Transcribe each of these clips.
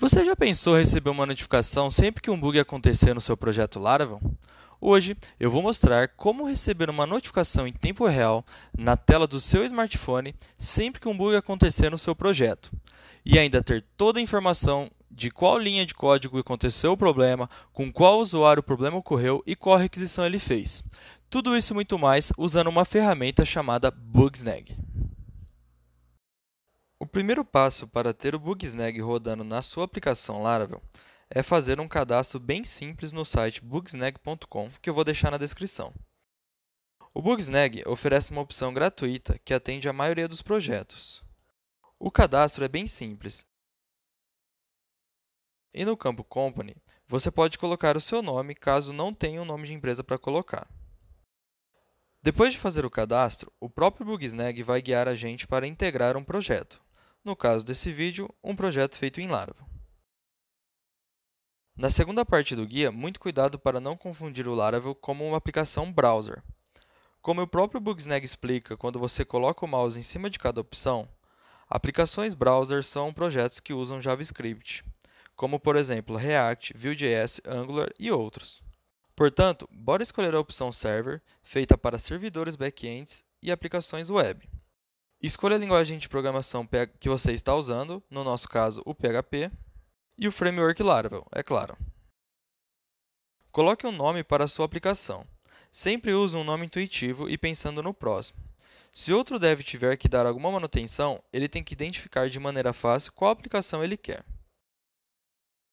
Você já pensou receber uma notificação sempre que um bug acontecer no seu projeto Laravel? Hoje eu vou mostrar como receber uma notificação em tempo real na tela do seu smartphone sempre que um bug acontecer no seu projeto e ainda ter toda a informação de qual linha de código aconteceu o problema, com qual usuário o problema ocorreu e qual requisição ele fez. Tudo isso e muito mais usando uma ferramenta chamada Bugsnag. O primeiro passo para ter o Bugsnag rodando na sua aplicação Laravel é fazer um cadastro bem simples no site bugsnag.com, que eu vou deixar na descrição. O Bugsnag oferece uma opção gratuita que atende a maioria dos projetos. O cadastro é bem simples. E no campo Company, você pode colocar o seu nome caso não tenha um nome de empresa para colocar. Depois de fazer o cadastro, o próprio Bugsnag vai guiar a gente para integrar um projeto no caso desse vídeo, um projeto feito em Laravel. Na segunda parte do guia, muito cuidado para não confundir o Laravel como uma aplicação browser. Como o próprio Bugsnag explica quando você coloca o mouse em cima de cada opção, aplicações browser são projetos que usam JavaScript, como por exemplo React, Vue.js, Angular e outros. Portanto, bora escolher a opção Server, feita para servidores backends e aplicações web. Escolha a linguagem de programação que você está usando, no nosso caso o PHP, e o framework Laravel, é claro. Coloque um nome para a sua aplicação. Sempre use um nome intuitivo e pensando no próximo. Se outro dev tiver que dar alguma manutenção, ele tem que identificar de maneira fácil qual aplicação ele quer.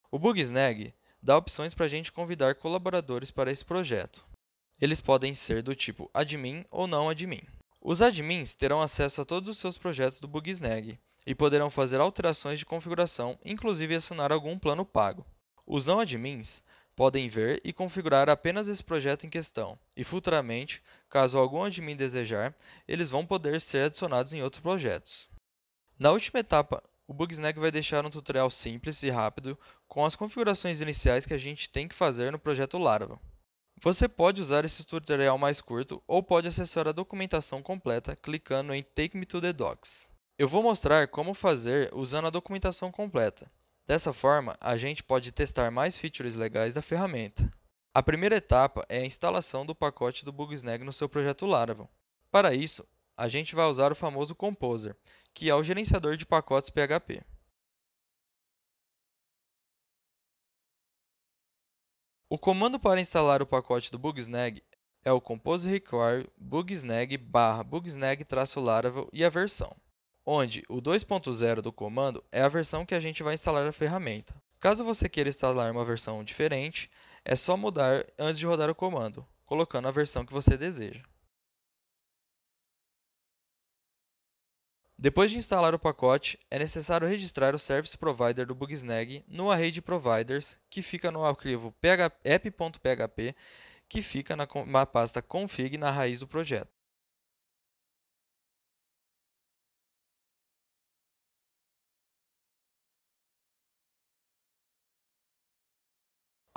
O Bugsnag dá opções para a gente convidar colaboradores para esse projeto. Eles podem ser do tipo admin ou não admin. Os admins terão acesso a todos os seus projetos do Bugsnag e poderão fazer alterações de configuração, inclusive acionar algum plano pago. Os não admins podem ver e configurar apenas esse projeto em questão, e futuramente, caso algum admin desejar, eles vão poder ser adicionados em outros projetos. Na última etapa, o Bugsnag vai deixar um tutorial simples e rápido com as configurações iniciais que a gente tem que fazer no projeto Laravel. Você pode usar esse tutorial mais curto ou pode acessar a documentação completa clicando em Take me to the docs. Eu vou mostrar como fazer usando a documentação completa. Dessa forma, a gente pode testar mais features legais da ferramenta. A primeira etapa é a instalação do pacote do Bugsnag no seu projeto Laravel. Para isso, a gente vai usar o famoso Composer, que é o gerenciador de pacotes PHP. O comando para instalar o pacote do Bugsnag é o compose require bugsnag barra bugsnag-laravel e a versão, onde o 2.0 do comando é a versão que a gente vai instalar a ferramenta. Caso você queira instalar uma versão diferente, é só mudar antes de rodar o comando, colocando a versão que você deseja. Depois de instalar o pacote, é necessário registrar o service provider do Bugsnag no array de providers, que fica no arquivo app.php, que fica na pasta config na raiz do projeto.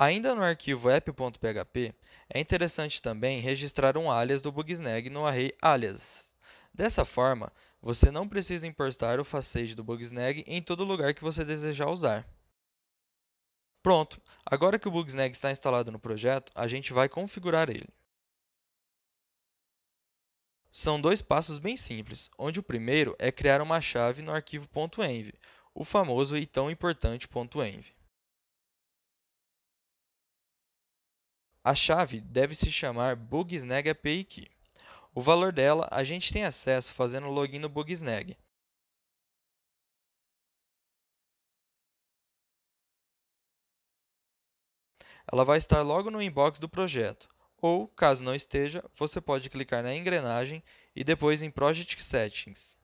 Ainda no arquivo app.php, é interessante também registrar um alias do Bugsnag no array alias. Dessa forma, você não precisa importar o facade do Bugsnag em todo lugar que você desejar usar. Pronto, agora que o Bugsnag está instalado no projeto, a gente vai configurar ele. São dois passos bem simples, onde o primeiro é criar uma chave no arquivo .env, o famoso e tão importante .env. A chave deve se chamar bugsnag API key. O valor dela a gente tem acesso fazendo login no Bugsnag. Ela vai estar logo no inbox do projeto, ou, caso não esteja, você pode clicar na engrenagem e depois em Project Settings.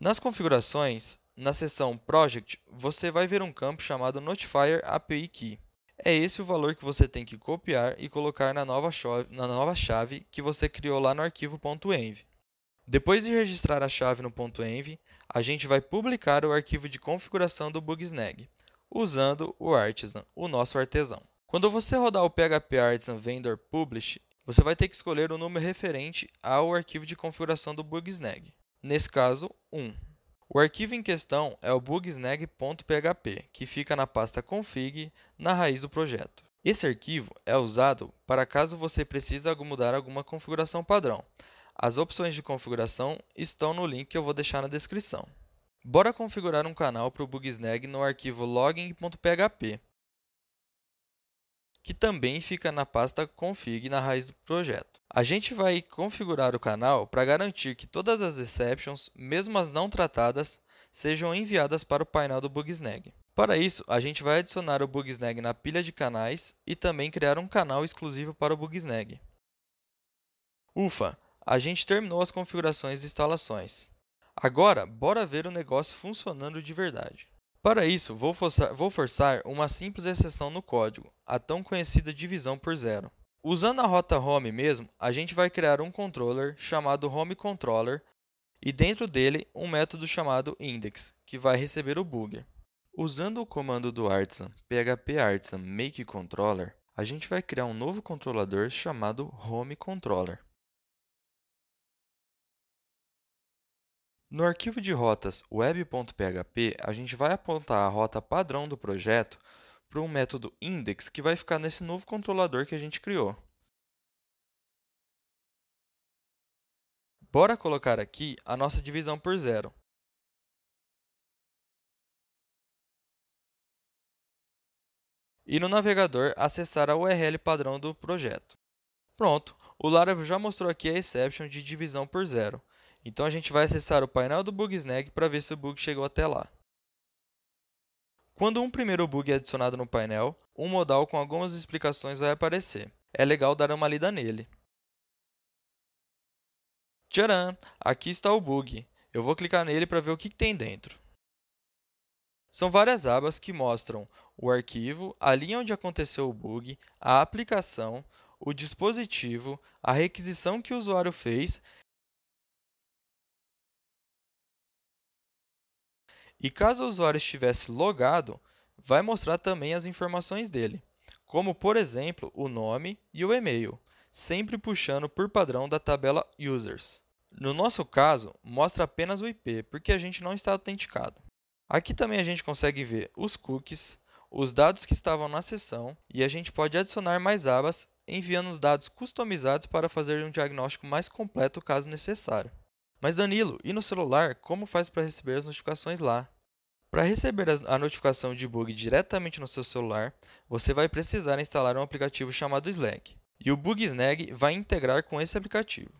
Nas configurações, na seção Project, você vai ver um campo chamado Notifier API Key. É esse o valor que você tem que copiar e colocar na nova, chave, na nova chave que você criou lá no arquivo .env. Depois de registrar a chave no .env, a gente vai publicar o arquivo de configuração do Bugsnag, usando o Artisan, o nosso artesão. Quando você rodar o PHP Artisan Vendor Publish, você vai ter que escolher o número referente ao arquivo de configuração do Bugsnag. Nesse caso, 1. O arquivo em questão é o bugsnag.php, que fica na pasta config na raiz do projeto. Esse arquivo é usado para caso você precise mudar alguma configuração padrão. As opções de configuração estão no link que eu vou deixar na descrição. Bora configurar um canal para o Bugsnag no arquivo login.php, que também fica na pasta config na raiz do projeto. A gente vai configurar o canal para garantir que todas as exceptions, mesmo as não tratadas, sejam enviadas para o painel do Bugsnag. Para isso, a gente vai adicionar o Bugsnag na pilha de canais e também criar um canal exclusivo para o Bugsnag. Ufa, a gente terminou as configurações e instalações. Agora, bora ver o negócio funcionando de verdade. Para isso, vou forçar, vou forçar uma simples exceção no código, a tão conhecida divisão por zero. Usando a rota home mesmo, a gente vai criar um controller chamado home controller e dentro dele um método chamado index, que vai receber o booger. Usando o comando do artisan php artisan make controller, a gente vai criar um novo controlador chamado home controller. No arquivo de rotas web.php, a gente vai apontar a rota padrão do projeto para um método index que vai ficar nesse novo controlador que a gente criou. Bora colocar aqui a nossa divisão por zero. E no navegador, acessar a URL padrão do projeto. Pronto, o Laravel já mostrou aqui a exception de divisão por zero. Então a gente vai acessar o painel do Bugsnag para ver se o bug chegou até lá. Quando um primeiro bug é adicionado no painel, um modal com algumas explicações vai aparecer. É legal dar uma lida nele. Tcharam! Aqui está o bug. Eu vou clicar nele para ver o que tem dentro. São várias abas que mostram o arquivo, a linha onde aconteceu o bug, a aplicação, o dispositivo, a requisição que o usuário fez E caso o usuário estivesse logado, vai mostrar também as informações dele, como por exemplo o nome e o e-mail, sempre puxando por padrão da tabela Users. No nosso caso, mostra apenas o IP, porque a gente não está autenticado. Aqui também a gente consegue ver os cookies, os dados que estavam na sessão e a gente pode adicionar mais abas enviando dados customizados para fazer um diagnóstico mais completo caso necessário. Mas Danilo, e no celular, como faz para receber as notificações lá? Para receber a notificação de bug diretamente no seu celular, você vai precisar instalar um aplicativo chamado Slack. E o Bug Snag vai integrar com esse aplicativo.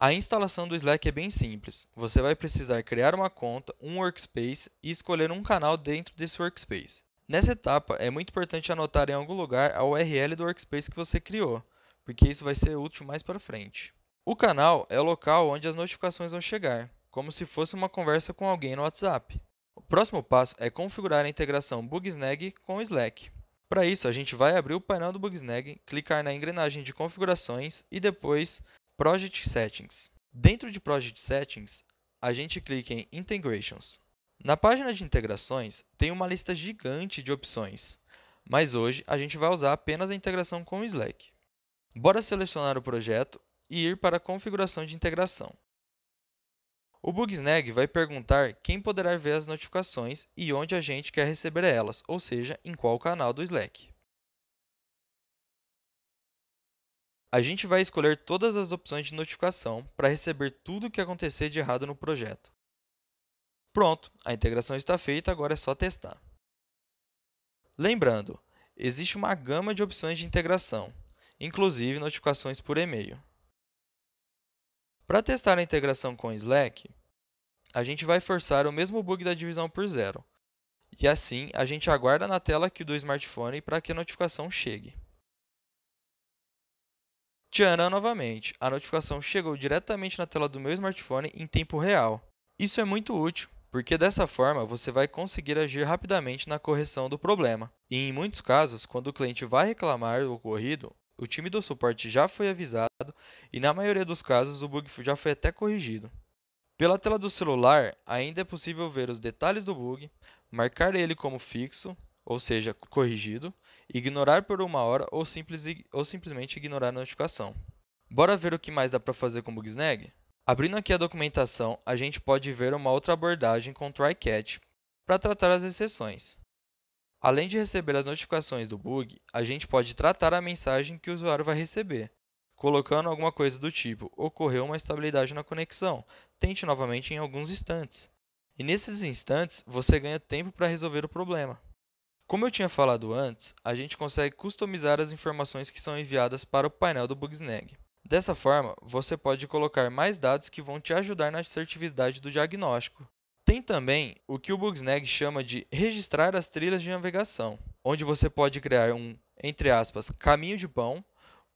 A instalação do Slack é bem simples. Você vai precisar criar uma conta, um workspace e escolher um canal dentro desse workspace. Nessa etapa, é muito importante anotar em algum lugar a URL do workspace que você criou, porque isso vai ser útil mais para frente. O canal é o local onde as notificações vão chegar, como se fosse uma conversa com alguém no WhatsApp. O próximo passo é configurar a integração Bugsnag com o Slack. Para isso, a gente vai abrir o painel do Bugsnag, clicar na engrenagem de configurações e depois Project Settings. Dentro de Project Settings, a gente clica em Integrations. Na página de integrações, tem uma lista gigante de opções, mas hoje a gente vai usar apenas a integração com o Slack. Bora selecionar o projeto e ir para a configuração de integração. O Bugsnag vai perguntar quem poderá ver as notificações e onde a gente quer receber elas, ou seja, em qual canal do Slack. A gente vai escolher todas as opções de notificação para receber tudo o que acontecer de errado no projeto. Pronto, a integração está feita, agora é só testar. Lembrando, existe uma gama de opções de integração, inclusive notificações por e-mail. Para testar a integração com o Slack, a gente vai forçar o mesmo bug da divisão por zero. E assim, a gente aguarda na tela que do smartphone para que a notificação chegue. Tchanã novamente, a notificação chegou diretamente na tela do meu smartphone em tempo real. Isso é muito útil, porque dessa forma você vai conseguir agir rapidamente na correção do problema. E em muitos casos, quando o cliente vai reclamar o ocorrido, o time do suporte já foi avisado e, na maioria dos casos, o bug já foi até corrigido. Pela tela do celular, ainda é possível ver os detalhes do bug, marcar ele como fixo, ou seja, corrigido, ignorar por uma hora ou, simples, ou simplesmente ignorar a notificação. Bora ver o que mais dá para fazer com o Bugsnag? Abrindo aqui a documentação, a gente pode ver uma outra abordagem com o try catch para tratar as exceções. Além de receber as notificações do bug, a gente pode tratar a mensagem que o usuário vai receber, colocando alguma coisa do tipo: ocorreu uma estabilidade na conexão, tente novamente em alguns instantes. E nesses instantes, você ganha tempo para resolver o problema. Como eu tinha falado antes, a gente consegue customizar as informações que são enviadas para o painel do Bugsnag. Dessa forma, você pode colocar mais dados que vão te ajudar na assertividade do diagnóstico, tem também o que o Bugsnag chama de registrar as trilhas de navegação, onde você pode criar um, entre aspas, caminho de pão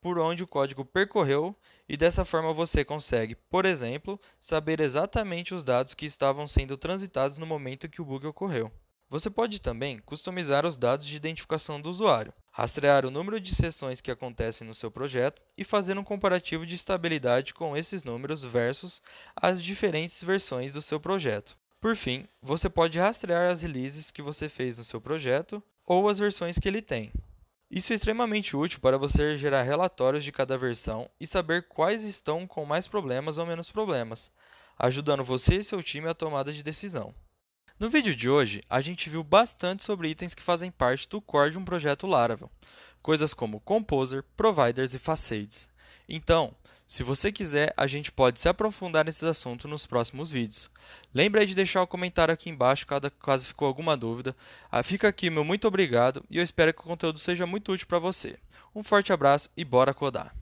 por onde o código percorreu e dessa forma você consegue, por exemplo, saber exatamente os dados que estavam sendo transitados no momento que o bug ocorreu. Você pode também customizar os dados de identificação do usuário, rastrear o número de sessões que acontecem no seu projeto e fazer um comparativo de estabilidade com esses números versus as diferentes versões do seu projeto. Por fim, você pode rastrear as releases que você fez no seu projeto ou as versões que ele tem. Isso é extremamente útil para você gerar relatórios de cada versão e saber quais estão com mais problemas ou menos problemas, ajudando você e seu time à tomada de decisão. No vídeo de hoje, a gente viu bastante sobre itens que fazem parte do core de um projeto Laravel, coisas como Composer, Providers e Facades. Então, se você quiser, a gente pode se aprofundar nesses assuntos nos próximos vídeos. Lembre-se de deixar o um comentário aqui embaixo caso, ficou alguma dúvida. Ah, fica aqui meu muito obrigado e eu espero que o conteúdo seja muito útil para você. Um forte abraço e bora codar!